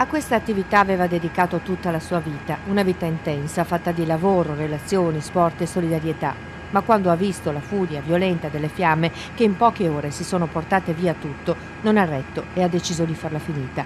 A questa attività aveva dedicato tutta la sua vita, una vita intensa, fatta di lavoro, relazioni, sport e solidarietà. Ma quando ha visto la furia violenta delle fiamme, che in poche ore si sono portate via tutto, non ha retto e ha deciso di farla finita.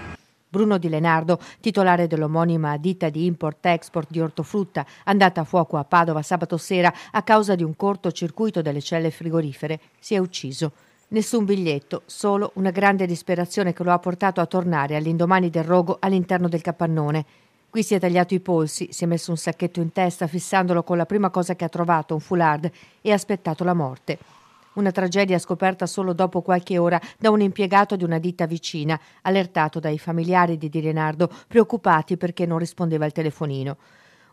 Bruno Di Lenardo, titolare dell'omonima ditta di import-export di ortofrutta, andata a fuoco a Padova sabato sera a causa di un cortocircuito delle celle frigorifere, si è ucciso. Nessun biglietto, solo una grande disperazione che lo ha portato a tornare all'indomani del rogo all'interno del capannone. Qui si è tagliato i polsi, si è messo un sacchetto in testa fissandolo con la prima cosa che ha trovato, un foulard, e ha aspettato la morte. Una tragedia scoperta solo dopo qualche ora da un impiegato di una ditta vicina, allertato dai familiari di Di Renardo, preoccupati perché non rispondeva al telefonino.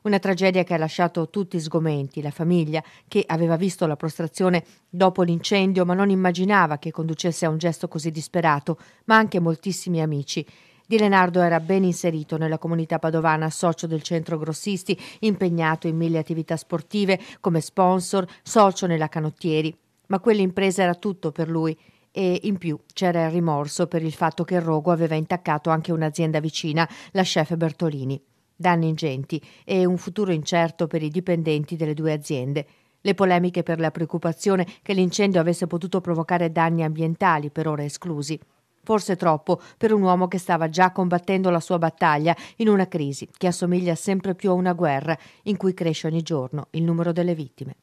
Una tragedia che ha lasciato tutti sgomenti, la famiglia che aveva visto la prostrazione dopo l'incendio ma non immaginava che conducesse a un gesto così disperato, ma anche moltissimi amici. Di Lenardo era ben inserito nella comunità padovana, socio del centro grossisti, impegnato in mille attività sportive come sponsor, socio nella canottieri. Ma quell'impresa era tutto per lui e in più c'era il rimorso per il fatto che il rogo aveva intaccato anche un'azienda vicina, la chef Bertolini danni ingenti e un futuro incerto per i dipendenti delle due aziende. Le polemiche per la preoccupazione che l'incendio avesse potuto provocare danni ambientali per ora esclusi. Forse troppo per un uomo che stava già combattendo la sua battaglia in una crisi che assomiglia sempre più a una guerra in cui cresce ogni giorno il numero delle vittime.